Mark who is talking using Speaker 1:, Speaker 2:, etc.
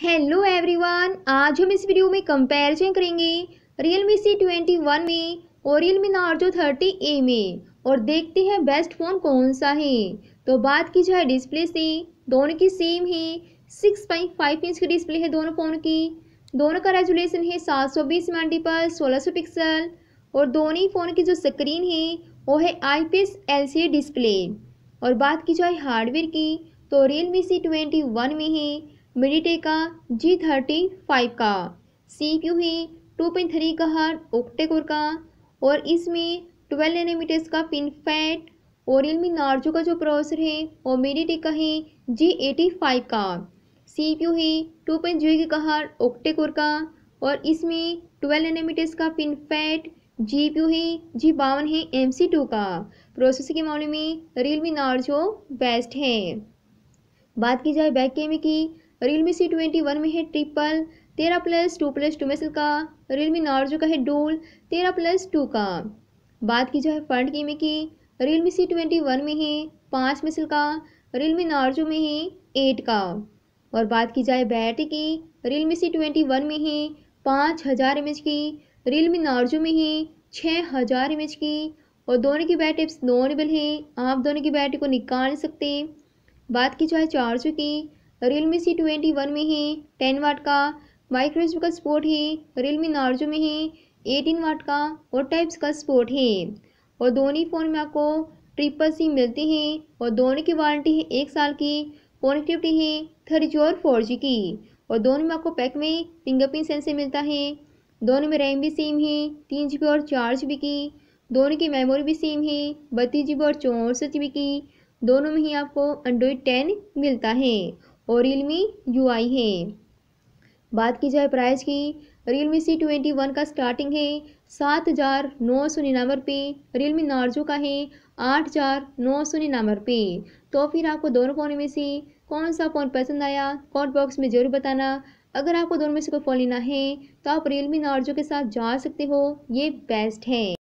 Speaker 1: hello everyone आज हम इस वीडियो में कंपैरिजन करेंगे रियलमी सी ट्वेंटी वन में और रियलमी नार्जो थर्टी ए में और देखते हैं बेस्ट फ़ोन कौन सा है तो बात की जाए डिस्प्ले से दोनों की सेम है सिक्स पॉइंट फाइव इंच की डिस्प्ले है दोनों फ़ोन की दोनों का रेजुलेशन है सात सौ बीस मल्टीपल सोलह सौ पिक्सल और दोनों ही फ़ोन की जो स्क्रीन है वो है I P S L C display और बात की जाए हार्डवेयर की तो रियलमी सी ट्वेंटी वन में है मिडीटे का जी थर्टी फाइव का सी क्यू है टू पॉइंट थ्री का हर ओक्टेकोर का और इसमें ट्वेल्व नैनोमीटर्स का पिन फैट और इनमें नार्जो का जो प्रोसेसर है वो मिडीटे का है जी एटी फाइव का सी क्यू है टू पॉइंट जीरो का हर ओक्टेकोर का और इसमें ट्वेल्व नैनोमीटर्स का पिन फैट जी पी है जी बावन है एम सी टू का प्रोसेसर के मामले में रियलमी नार्जो बेस्ट है बात की जाए बैक कैमरे की Realme C twenty one में है ट्रिपल तेरह प्लस टू प्लस टू मेसल का रियल मी नॉर्जो का है डोल तेरह प्लस टू का बात की जाए फ्रंट कैमरे की Realme C twenty one में है पाँच मेसल का रियल मी नॉर्जो में है एट का और बात की जाए बैटरी की Realme C twenty one में है पाँच हज़ार एम की रियल मी नॉर्जो में है छः हज़ार एम की और दोनों की बैटरी नॉनेबल है आप दोनों की बैटरी को निकाल सकते बात की जाए चार्जर की Realme C twenty one में है टेन वाट का माइक्रोस का स्पोर्ट है रियल मी नार्जो में है एटीन वाट का और टाइप्स का स्पोर्ट है और दोनों फ़ोन में आपको ट्रिपल सी मिलते हैं और दोनों की वारंटी है एक साल की कॉनेक्टिविटी है थ्री जी और फोर जी की और दोनों में आपको पैक में फिंगरप्रिंट सेंसर मिलता है दोनों में रैम भी सेम है तीन जी और चार जी की दोनों की मेमोरी भी सेम है बत्तीस जी और चौंसठ जी की दोनों में ही आपको एंड्रॉयड टेन मिलता है और रियलमी यू आई है बात की जाए प्राइस की रियलमी सी ट्वेंटी वन का स्टार्टिंग है सात हज़ार नौ सौ निन्यानवे रुपये रियलमी नार्जो का है आठ हज़ार नौ सौ निन्यानवे रुपये तो फिर आपको दोनों फ़ोन में से कौन सा फ़ोन पसंद आया कॉमेंट बॉक्स में ज़रूर बताना अगर आपको दोनों में से कोई फ़ोन लेना है तो आप रियलमी नार्जो के साथ जा सकते हो ये बेस्ट है